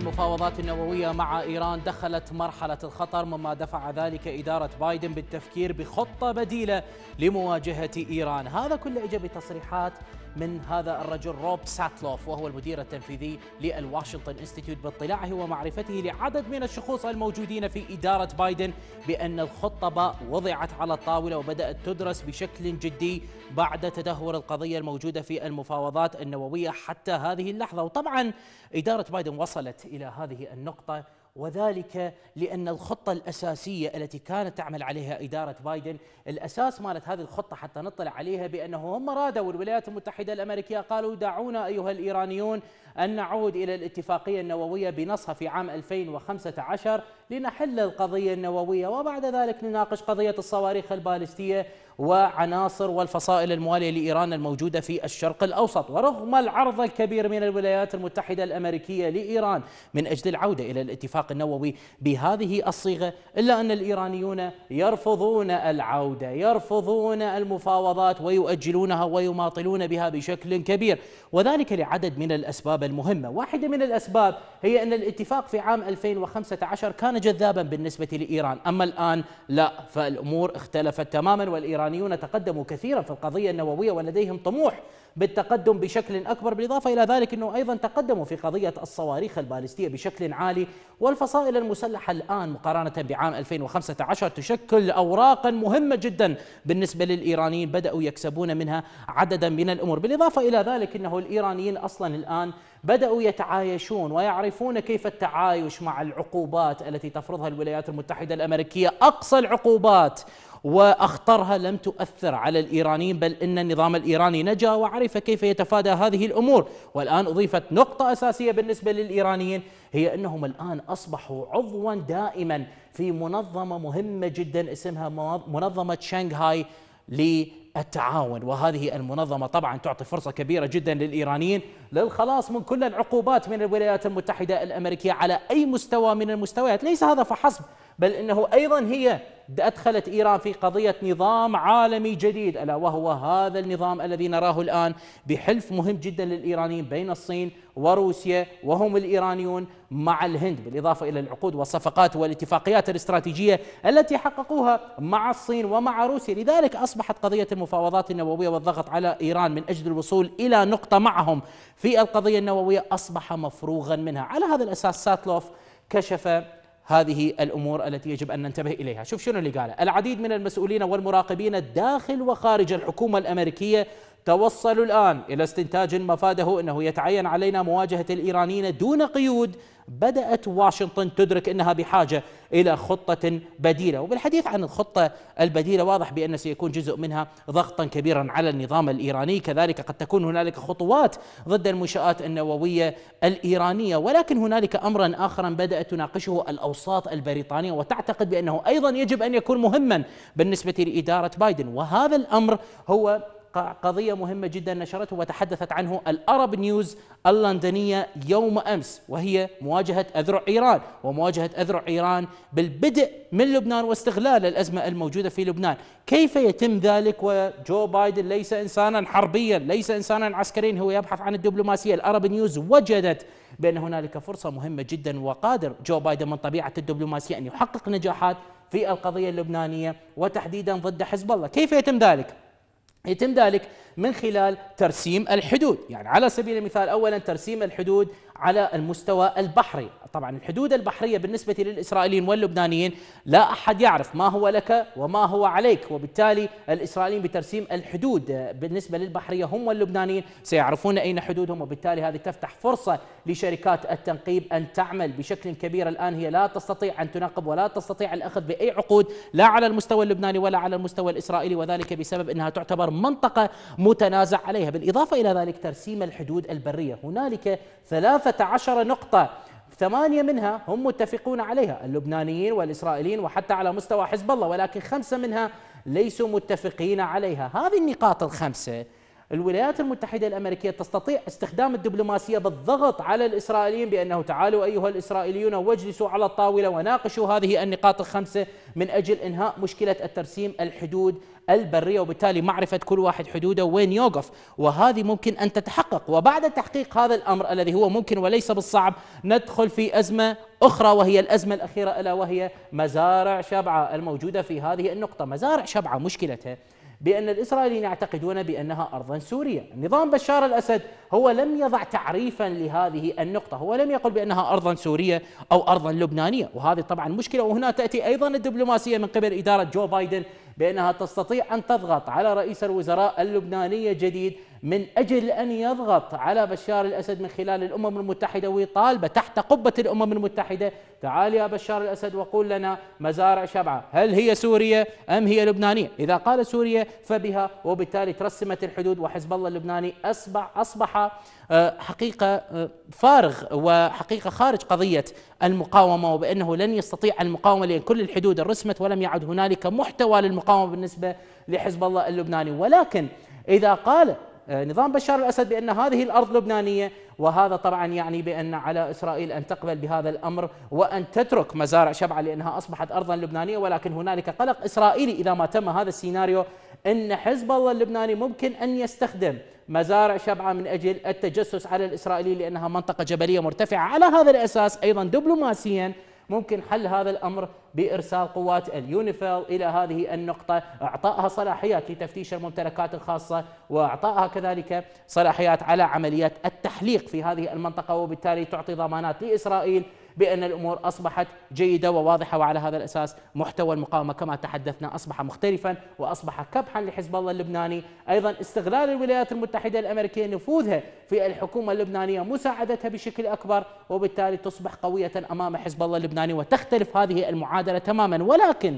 المفاوضات النووية مع إيران دخلت مرحلة الخطر مما دفع ذلك إدارة بايدن بالتفكير بخطة بديلة لمواجهة إيران هذا كله إجابة بتصريحات من هذا الرجل روب ساتلوف وهو المدير التنفيذي للواشنطن انستيتيوت باطلاعه ومعرفته لعدد من الشخوص الموجودين في إدارة بايدن بأن الخطة وضعت على الطاولة وبدأت تدرس بشكل جدي بعد تدهور القضية الموجودة في المفاوضات النووية حتى هذه اللحظة وطبعا إدارة بايدن وصلت الى هذه النقطه وذلك لان الخطه الاساسيه التي كانت تعمل عليها اداره بايدن، الاساس مالت هذه الخطه حتى نطلع عليها بانه هم رادوا الولايات المتحده الامريكيه قالوا دعونا ايها الايرانيون ان نعود الى الاتفاقيه النوويه بنصها في عام 2015 لنحل القضية النووية وبعد ذلك نناقش قضية الصواريخ البالستية وعناصر والفصائل الموالية لإيران الموجودة في الشرق الأوسط ورغم العرض الكبير من الولايات المتحدة الأمريكية لإيران من أجل العودة إلى الاتفاق النووي بهذه الصيغة إلا أن الإيرانيون يرفضون العودة يرفضون المفاوضات ويؤجلونها ويماطلون بها بشكل كبير وذلك لعدد من الأسباب المهمة واحدة من الأسباب هي أن الاتفاق في عام 2015 كان جذابا بالنسبة لإيران أما الآن لا فالأمور اختلفت تماما والإيرانيون تقدموا كثيرا في القضية النووية ولديهم طموح بالتقدم بشكل أكبر بالإضافة إلى ذلك أنه أيضا تقدموا في قضية الصواريخ البالستية بشكل عالي والفصائل المسلحة الآن مقارنة بعام 2015 تشكل أوراقا مهمة جدا بالنسبة للإيرانيين بدأوا يكسبون منها عددا من الأمور بالإضافة إلى ذلك أنه الإيرانيين أصلا الآن بدأوا يتعايشون ويعرفون كيف التعايش مع العقوبات التي تفرضها الولايات المتحدة الأمريكية أقصى العقوبات واخطرها لم تؤثر على الايرانيين بل ان النظام الايراني نجا وعرف كيف يتفادى هذه الامور والان اضيفت نقطه اساسيه بالنسبه للايرانيين هي انهم الان اصبحوا عضوا دائما في منظمه مهمه جدا اسمها منظمه شنغهاي التعاون وهذه المنظمة طبعا تعطي فرصة كبيرة جدا للإيرانيين للخلاص من كل العقوبات من الولايات المتحدة الأمريكية على أي مستوى من المستويات ليس هذا فحسب بل أنه أيضا هي أدخلت إيران في قضية نظام عالمي جديد ألا وهو هذا النظام الذي نراه الآن بحلف مهم جدا للإيرانيين بين الصين وروسيا وهم الإيرانيون مع الهند بالإضافة إلى العقود والصفقات والاتفاقيات الاستراتيجية التي حققوها مع الصين ومع روسيا لذلك أصبحت قضية المفاوضات النووية والضغط على إيران من أجل الوصول إلى نقطة معهم في القضية النووية أصبح مفروغا منها على هذا الأساس ساتلوف كشف هذه الامور التي يجب ان ننتبه اليها، شوف شنو اللي قاله، العديد من المسؤولين والمراقبين داخل وخارج الحكومه الامريكيه توصلوا الان الى استنتاج مفاده انه يتعين علينا مواجهه الايرانيين دون قيود بدأت واشنطن تدرك أنها بحاجة إلى خطة بديلة وبالحديث عن الخطة البديلة واضح بأن سيكون جزء منها ضغطا كبيرا على النظام الإيراني كذلك قد تكون هنالك خطوات ضد المنشآت النووية الإيرانية ولكن هنالك أمرا آخرا بدأت تناقشه الأوساط البريطانية وتعتقد بأنه أيضا يجب أن يكون مهما بالنسبة لإدارة بايدن وهذا الأمر هو قضية مهمة جدا نشرته وتحدثت عنه الأرب نيوز اللندنية يوم أمس وهي مواجهة أذرع إيران ومواجهة أذرع إيران بالبدء من لبنان واستغلال الأزمة الموجودة في لبنان كيف يتم ذلك وجو بايدن ليس إنسانا حربيا ليس إنسانا عسكريا هو يبحث عن الدبلوماسية الأرب نيوز وجدت بأن هنالك فرصة مهمة جدا وقادر جو بايدن من طبيعة الدبلوماسية أن يحقق نجاحات في القضية اللبنانية وتحديدا ضد حزب الله كيف يتم ذلك؟ يتم ذلك من خلال ترسيم الحدود يعني على سبيل المثال أولا ترسيم الحدود على المستوى البحري طبعا الحدود البحرية بالنسبة للإسرائيليين واللبنانيين لا أحد يعرف ما هو لك وما هو عليك وبالتالي الإسرائيليين بترسيم الحدود بالنسبة للبحرية هم واللبنانيين سيعرفون أين حدودهم وبالتالي هذه تفتح فرصة لشركات التنقيب أن تعمل بشكل كبير الآن هي لا تستطيع أن تنقب ولا تستطيع الأخذ بأي عقود لا على المستوى اللبناني ولا على المستوى الإسرائيلي وذلك بسبب أنها تعتبر منطقة متنازع عليها بالإضافة إلى ذلك ترسيم الحدود البرية هنالك ثلاثة 13 نقطة ثمانية منها هم متفقون عليها اللبنانيين والإسرائيليين وحتى على مستوى حزب الله ولكن خمسة منها ليسوا متفقين عليها هذه النقاط الخمسة الولايات المتحدة الأمريكية تستطيع استخدام الدبلوماسية بالضغط على الإسرائيليين بأنه تعالوا أيها الإسرائيليون واجلسوا على الطاولة وناقشوا هذه النقاط الخمسة من أجل إنهاء مشكلة الترسيم الحدود البرية وبالتالي معرفة كل واحد حدوده وين يوقف وهذه ممكن أن تتحقق وبعد تحقيق هذا الأمر الذي هو ممكن وليس بالصعب ندخل في أزمة أخرى وهي الأزمة الأخيرة ألا وهي مزارع شبعة الموجودة في هذه النقطة مزارع شبعة مشكلتها بأن الإسرائيليين يعتقدون بأنها أرضا سورية نظام بشار الأسد هو لم يضع تعريفا لهذه النقطة هو لم يقل بأنها أرضا سورية أو أرضا لبنانية وهذه طبعا مشكلة وهنا تأتي أيضا الدبلوماسية من قبل إدارة جو بايدن بأنها تستطيع أن تضغط على رئيس الوزراء اللبناني الجديد من أجل أن يضغط على بشار الأسد من خلال الأمم المتحدة ويطالبه تحت قبة الأمم المتحدة تعال يا بشار الأسد وقول لنا مزارع شبعة هل هي سورية أم هي لبنانية إذا قال سورية فبها وبالتالي ترسمت الحدود وحزب الله اللبناني أصبح, أصبح آه، حقيقة آه، فارغ وحقيقة خارج قضية المقاومة وبأنه لن يستطيع المقاومة لأن كل الحدود رسمت ولم يعد هنالك محتوى للمقاومة بالنسبة لحزب الله اللبناني ولكن إذا قال آه، نظام بشار الاسد بان هذه الارض لبنانيه وهذا طبعا يعني بان على اسرائيل ان تقبل بهذا الامر وان تترك مزارع شبعه لانها اصبحت ارضا لبنانيه ولكن هنالك قلق اسرائيلي اذا ما تم هذا السيناريو ان حزب الله اللبناني ممكن ان يستخدم مزارع شبعه من اجل التجسس على الاسرائيليين لانها منطقه جبليه مرتفعه على هذا الاساس ايضا دبلوماسيا ممكن حل هذا الأمر بإرسال قوات اليونيفيل إلى هذه النقطة إعطائها صلاحيات لتفتيش الممتلكات الخاصة وإعطائها كذلك صلاحيات على عمليات التحليق في هذه المنطقة وبالتالي تعطي ضمانات لإسرائيل بأن الأمور أصبحت جيدة وواضحة وعلى هذا الأساس محتوى المقاومة كما تحدثنا أصبح مختلفا وأصبح كبحا لحزب الله اللبناني أيضا استغلال الولايات المتحدة الأمريكية نفوذها في الحكومة اللبنانية مساعدتها بشكل أكبر وبالتالي تصبح قوية أمام حزب الله اللبناني وتختلف هذه المعادلة تماما ولكن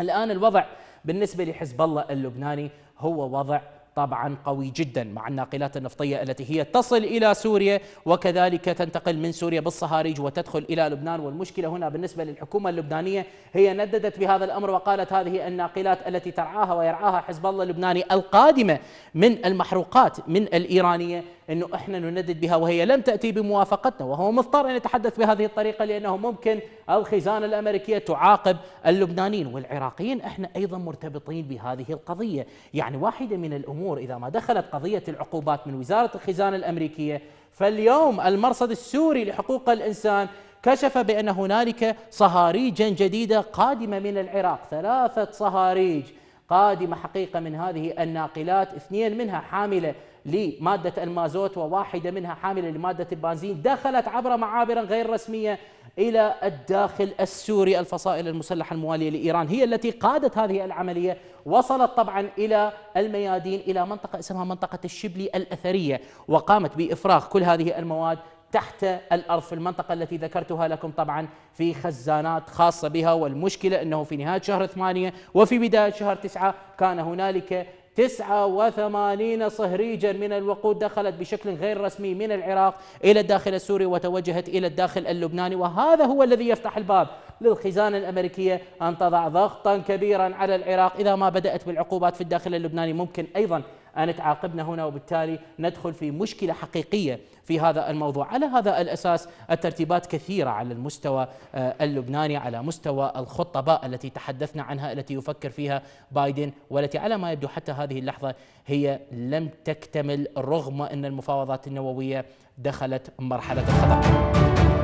الآن الوضع بالنسبة لحزب الله اللبناني هو وضع طبعا قوي جدا مع الناقلات النفطية التي هي تصل إلى سوريا وكذلك تنتقل من سوريا بالصهاريج وتدخل إلى لبنان والمشكلة هنا بالنسبة للحكومة اللبنانية هي نددت بهذا الأمر وقالت هذه الناقلات التي ترعاها ويرعاها حزب الله اللبناني القادمة من المحروقات من الإيرانية أنه إحنا نندد بها وهي لم تأتي بموافقتنا وهو مضطر أن يتحدث بهذه الطريقة لأنه ممكن الخزانة الأمريكية تعاقب اللبنانيين والعراقيين إحنا أيضا مرتبطين بهذه القضية يعني واحدة من الأمور إذا ما دخلت قضية العقوبات من وزارة الخزانة الأمريكية فاليوم المرصد السوري لحقوق الإنسان كشف بأن هنالك صهاريجا جديدة قادمة من العراق ثلاثة صهاريج قادمة حقيقة من هذه الناقلات اثنين منها حاملة لمادة المازوت وواحدة منها حاملة لمادة البنزين دخلت عبر معابر غير رسمية إلى الداخل السوري الفصائل المسلحة الموالية لإيران هي التي قادت هذه العملية وصلت طبعا إلى الميادين إلى منطقة اسمها منطقة الشبلي الأثرية وقامت بإفراغ كل هذه المواد تحت الارض في المنطقه التي ذكرتها لكم طبعا في خزانات خاصه بها والمشكله انه في نهايه شهر ثمانية وفي بدايه شهر تسعة كان هنالك 89 صهريجا من الوقود دخلت بشكل غير رسمي من العراق إلى الداخل السوري وتوجهت إلى الداخل اللبناني وهذا هو الذي يفتح الباب للخزانة الأمريكية أن تضع ضغطا كبيرا على العراق إذا ما بدأت بالعقوبات في الداخل اللبناني ممكن أيضا أن تعاقبنا هنا وبالتالي ندخل في مشكلة حقيقية في هذا الموضوع على هذا الأساس الترتيبات كثيرة على المستوى آه، اللبناني على مستوى الخطة باء التي تحدثنا عنها التي يفكر فيها بايدن والتي على ما يبدو حتى هذه اللحظة هي لم تكتمل رغم أن المفاوضات النووية دخلت مرحلة الخطأ